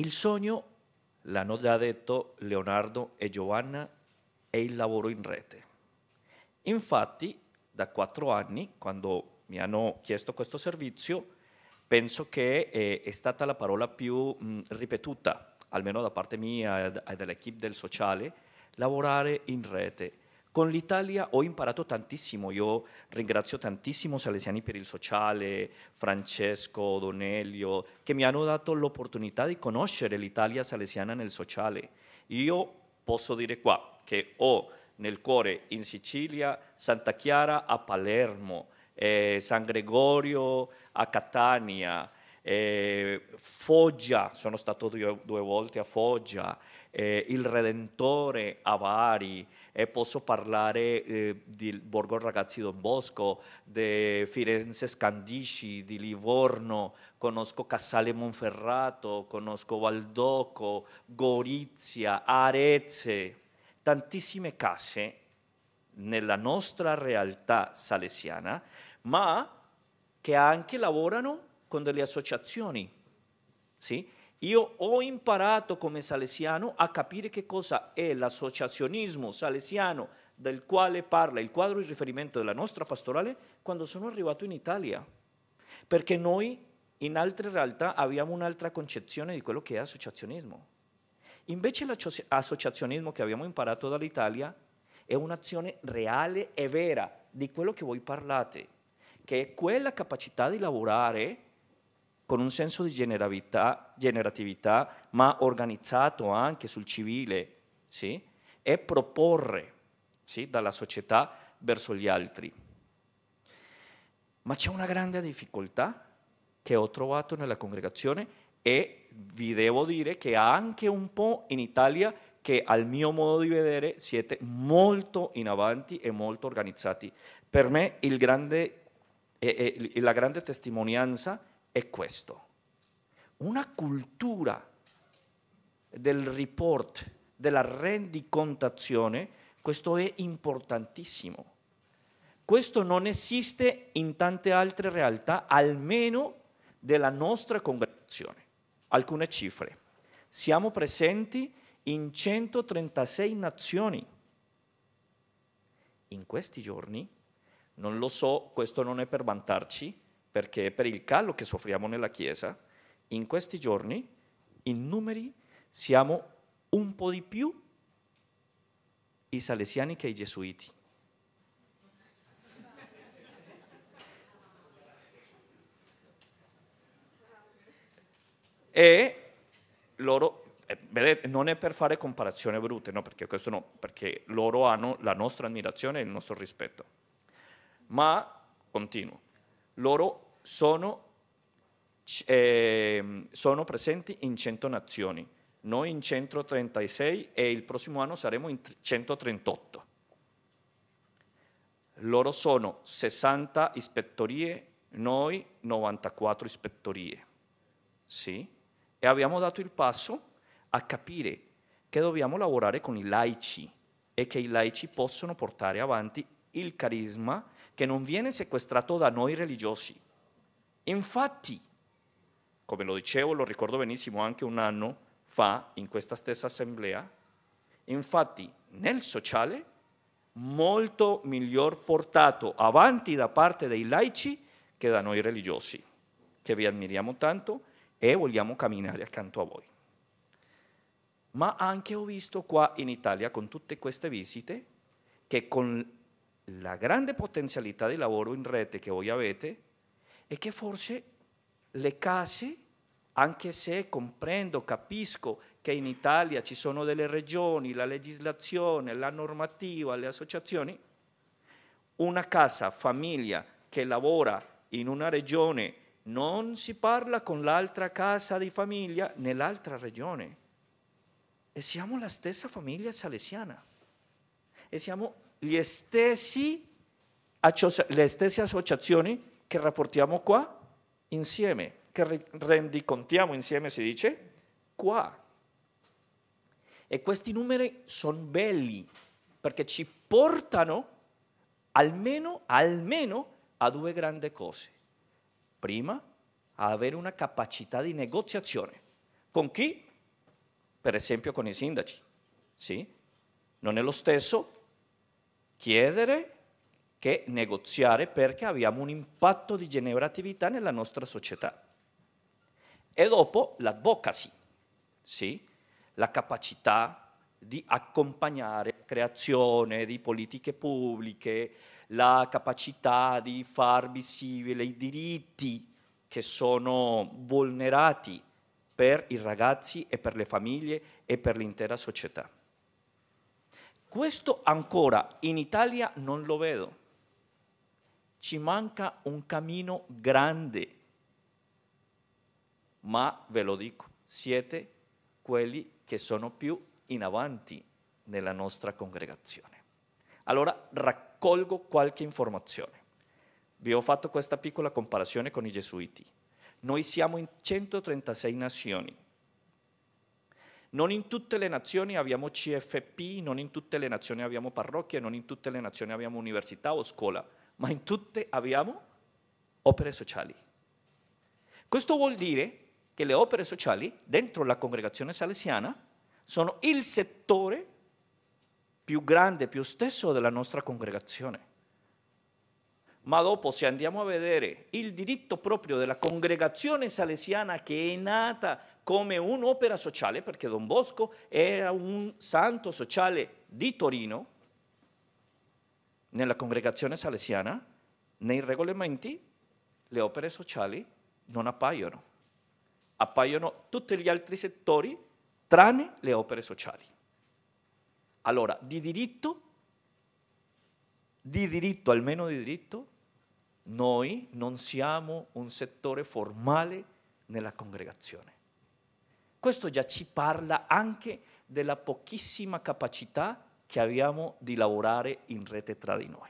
Il sogno l'hanno già detto Leonardo e Giovanna è il lavoro in rete. Infatti, da quattro anni, quando mi hanno chiesto questo servizio, penso che è, stata la parola più ripetuta, almeno da parte mia e dell'equipe del sociale, lavorare in rete con l'Italia ho imparato tantissimo, io ringrazio tantissimo Salesiani per il sociale, Francesco, Donelio, che mi hanno dato l'opportunità di conoscere l'Italia salesiana nel sociale. Io posso dire qua che ho nel cuore in Sicilia, Santa Chiara a Palermo, eh, San Gregorio a Catania, eh, Foggia, sono stato due, due volte a Foggia, eh, il Redentore a Bari, e posso parlare eh, di Borgo Ragazzi Don Bosco, di Firenze Scandisci, di Livorno, conosco Casale Monferrato, conosco Valdoco, Gorizia, Arezze, tantissime case nella nostra realtà salesiana, ma che anche lavorano con delle associazioni. Sì? Io ho imparato come salesiano a capire che cosa è l'associazionismo salesiano del quale parla il quadro di riferimento della nostra pastorale quando sono arrivato in Italia, perché noi in altre realtà abbiamo un'altra concezione di quello che è associazionismo. Invece l'associazionismo che abbiamo imparato dall'Italia è un'azione reale e vera di quello che voi parlate, che è quella capacità di lavorare con un senso di generatività, ma organizzato anche sul civile, sì? e proporre sì, dalla società verso gli altri. Ma c'è una grande difficoltà che ho trovato nella congregazione e vi devo dire che anche un po' in Italia che al mio modo di vedere siete molto in avanti e molto organizzati. Per me grande, eh, eh, la grande testimonianza è questo. Una cultura del report, della rendicontazione, questo è importantissimo. Questo non esiste in tante altre realtà, almeno della nostra congregazione. Alcune cifre. Siamo presenti in 136 nazioni. In questi giorni, non lo so, questo non è per vantarci, perché per il callo che soffriamo nella Chiesa, in questi giorni, in numeri, siamo un po' di più i salesiani che i gesuiti. E loro, eh, vedete, non è per fare comparazioni brutte, no, perché questo no, perché loro hanno la nostra ammirazione e il nostro rispetto. Ma, continuo, loro sono, eh, sono presenti in 100 nazioni, noi in 136 e il prossimo anno saremo in 138. Loro sono 60 ispettorie, noi 94 ispettorie. Sì? E abbiamo dato il passo a capire che dobbiamo lavorare con i laici e che i laici possono portare avanti il carisma che non viene sequestrato da noi religiosi. Infatti, come lo dicevo, lo ricordo benissimo anche un anno fa in questa stessa assemblea, infatti nel sociale molto miglior portato avanti da parte dei laici che da noi religiosi, che vi ammiriamo tanto e vogliamo camminare accanto a voi. Ma anche ho visto qua in Italia con tutte queste visite che con la grande potenzialità di lavoro in rete che voi avete è che forse le case, anche se comprendo, capisco che in Italia ci sono delle regioni, la legislazione, la normativa, le associazioni, una casa, famiglia che lavora in una regione non si parla con l'altra casa di famiglia nell'altra regione. E siamo la stessa famiglia salesiana. E siamo stessi, le stesse associazioni che rapportiamo qua insieme, che rendicontiamo insieme, si dice, qua. E questi numeri sono belli perché ci portano almeno, almeno a due grandi cose. Prima, a avere una capacità di negoziazione. Con chi? Per esempio con i sindaci. Sì? Non è lo stesso chiedere che negoziare perché abbiamo un impatto di generatività nella nostra società. E dopo l'advocacy, sì? la capacità di accompagnare la creazione di politiche pubbliche, la capacità di far visibile i diritti che sono vulnerati per i ragazzi e per le famiglie e per l'intera società. Questo ancora in Italia non lo vedo. Ci manca un cammino grande, ma ve lo dico, siete quelli che sono più in avanti nella nostra congregazione. Allora raccolgo qualche informazione. Vi ho fatto questa piccola comparazione con i gesuiti. Noi siamo in 136 nazioni non in tutte le nazioni abbiamo CFP, non in tutte le nazioni abbiamo parrocchie, non in tutte le nazioni abbiamo università o scuola, ma in tutte abbiamo opere sociali. Questo vuol dire che le opere sociali dentro la congregazione salesiana sono il settore più grande, più stesso della nostra congregazione. Ma dopo se andiamo a vedere il diritto proprio della congregazione salesiana che è nata come un'opera sociale, perché Don Bosco era un santo sociale di Torino, nella congregazione salesiana, nei regolamenti le opere sociali non appaiono, appaiono tutti gli altri settori tranne le opere sociali. Allora, di diritto, di diritto, almeno di diritto, noi non siamo un settore formale nella congregazione. Questo già ci parla anche della pochissima capacità che abbiamo di lavorare in rete tra di noi.